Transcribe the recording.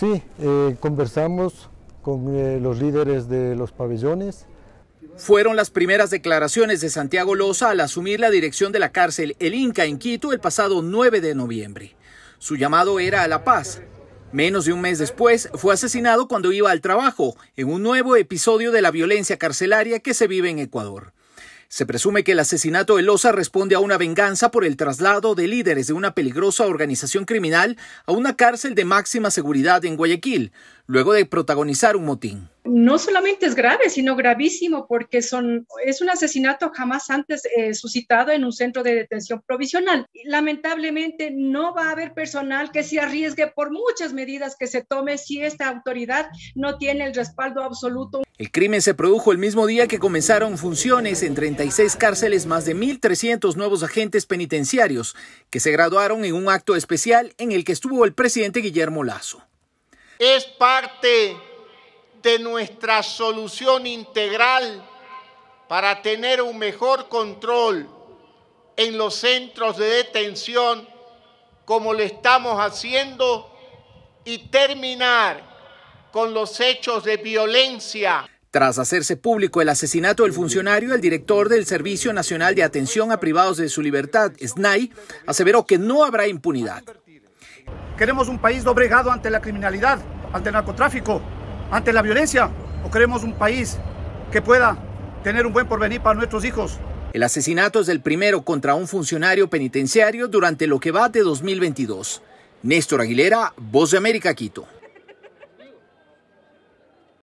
Sí, eh, conversamos con eh, los líderes de los pabellones. Fueron las primeras declaraciones de Santiago Loza al asumir la dirección de la cárcel El Inca en Quito el pasado 9 de noviembre. Su llamado era a la paz. Menos de un mes después fue asesinado cuando iba al trabajo, en un nuevo episodio de la violencia carcelaria que se vive en Ecuador. Se presume que el asesinato de Loza responde a una venganza por el traslado de líderes de una peligrosa organización criminal a una cárcel de máxima seguridad en Guayaquil, luego de protagonizar un motín no solamente es grave, sino gravísimo, porque son, es un asesinato jamás antes eh, suscitado en un centro de detención provisional. Lamentablemente no va a haber personal que se arriesgue por muchas medidas que se tome si esta autoridad no tiene el respaldo absoluto. El crimen se produjo el mismo día que comenzaron funciones en 36 cárceles, más de 1.300 nuevos agentes penitenciarios que se graduaron en un acto especial en el que estuvo el presidente Guillermo Lazo. Es parte de nuestra solución integral para tener un mejor control en los centros de detención, como lo estamos haciendo, y terminar con los hechos de violencia. Tras hacerse público el asesinato del funcionario, el director del Servicio Nacional de Atención a Privados de su Libertad, SNAI, aseveró que no habrá impunidad. Queremos un país doblegado ante la criminalidad, ante el narcotráfico, ante la violencia o queremos un país que pueda tener un buen porvenir para nuestros hijos. El asesinato es el primero contra un funcionario penitenciario durante lo que va de 2022. Néstor Aguilera, Voz de América, Quito.